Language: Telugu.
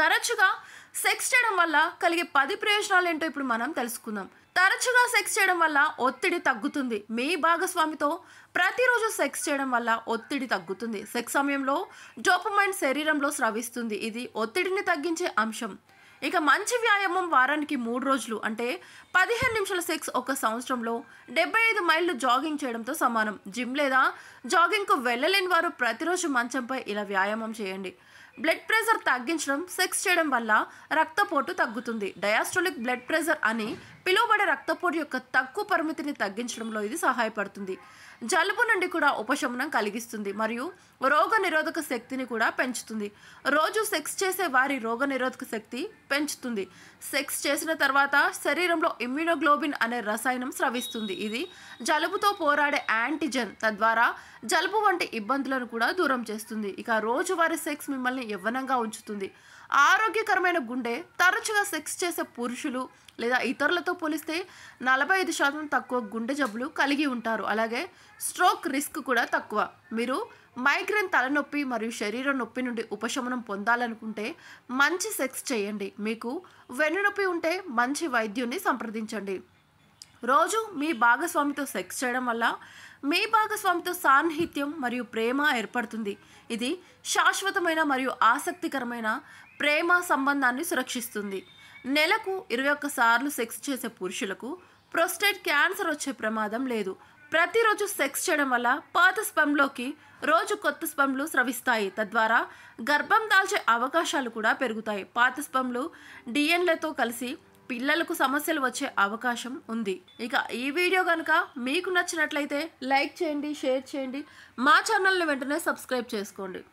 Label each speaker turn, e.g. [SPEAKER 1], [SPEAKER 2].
[SPEAKER 1] తరచుగా సెక్స్ చేయడం వల్ల కలిగే పది ప్రయోజనాలు ఏంటో ఇప్పుడు మనం తెలుసుకుందాం తరచుగా సెక్స్ చేయడం వల్ల ఒత్తిడి తగ్గుతుంది మీ భాగస్వామితో ప్రతిరోజు సెక్స్ చేయడం వల్ల ఒత్తిడి తగ్గుతుంది సెక్స్ సమయంలో డోపమైన్ శరీరంలో స్రవిస్తుంది ఇది ఒత్తిడిని తగ్గించే అంశం ఇక మంచి వ్యాయామం వారానికి మూడు రోజులు అంటే పదిహేను నిమిషాల సెక్స్ ఒక సంవత్సరంలో డెబ్బై ఐదు మైళ్ళు జాగింగ్ చేయడంతో సమానం జిమ్ లేదా జాగింగ్కు వెళ్ళలేని వారు ప్రతిరోజు మంచంపై ఇలా వ్యాయామం చేయండి బ్లడ్ ప్రెషర్ తగ్గించడం సెక్స్ చేయడం వల్ల రక్తపోటు తగ్గుతుంది డయాస్ట్రోలిక్ బ్లడ్ ప్రెషర్ అని పిలువబడే రక్తపోటు యొక్క తక్కువ పరిమితిని తగ్గించడంలో ఇది సహాయపడుతుంది జలుబు నుండి కూడా ఉపశమనం కలిగిస్తుంది మరియు రోగ నిరోధక శక్తిని కూడా పెంచుతుంది రోజు సెక్స్ చేసే వారి రోగ నిరోధక శక్తి పెంచుతుంది సెక్స్ చేసిన తర్వాత శరీరంలో ఇమ్యూనోగ్లోబిన్ అనే రసాయనం స్రవిస్తుంది ఇది జలుబుతో పోరాడే యాంటీజెన్ తద్వారా జలుబు వంటి ఇబ్బందులను కూడా దూరం చేస్తుంది ఇక రోజువారీ సెక్స్ మిమ్మల్ని యవ్వనంగా ఉంచుతుంది ఆరోగ్యకరమైన గుండె తరచుగా సెక్స్ చేసే పురుషులు లేదా ఇతరులతో పోలిస్తే నలభై ఐదు శాతం తక్కువ గుండె జబ్బులు కలిగి ఉంటారు అలాగే స్ట్రోక్ రిస్క్ కూడా తక్కువ మీరు మైగ్రేన్ తలనొప్పి మరియు శరీర నొప్పి నుండి ఉపశమనం పొందాలనుకుంటే మంచి సెక్స్ చేయండి మీకు వెన్నునొప్పి ఉంటే మంచి వైద్యుని సంప్రదించండి రోజు మీ భాగస్వామితో సెక్స్ చేయడం వల్ల మీ భాగస్వామితో సాన్నిహిత్యం మరియు ప్రేమ ఏర్పడుతుంది ఇది శాశ్వతమైన మరియు ఆసక్తికరమైన ప్రేమ సంబంధాన్ని సురక్షిస్తుంది నెలకు ఇరవై ఒక్కసార్లు సెక్స్ చేసే పురుషులకు ప్రొస్టేట్ క్యాన్సర్ వచ్చే ప్రమాదం లేదు ప్రతిరోజు సెక్స్ చేయడం వల్ల పాత స్పంలోకి రోజు కొత్త స్పంలు స్రవిస్తాయి తద్వారా గర్భం దాల్చే అవకాశాలు కూడా పెరుగుతాయి పాత స్పంలు డిఎన్లతో కలిసి పిల్లలకు సమస్యలు వచ్చే అవకాశం ఉంది ఇక ఈ వీడియో కనుక మీకు నచ్చినట్లయితే లైక్ చేయండి షేర్ చేయండి మా ఛానల్ని వెంటనే సబ్స్క్రైబ్ చేసుకోండి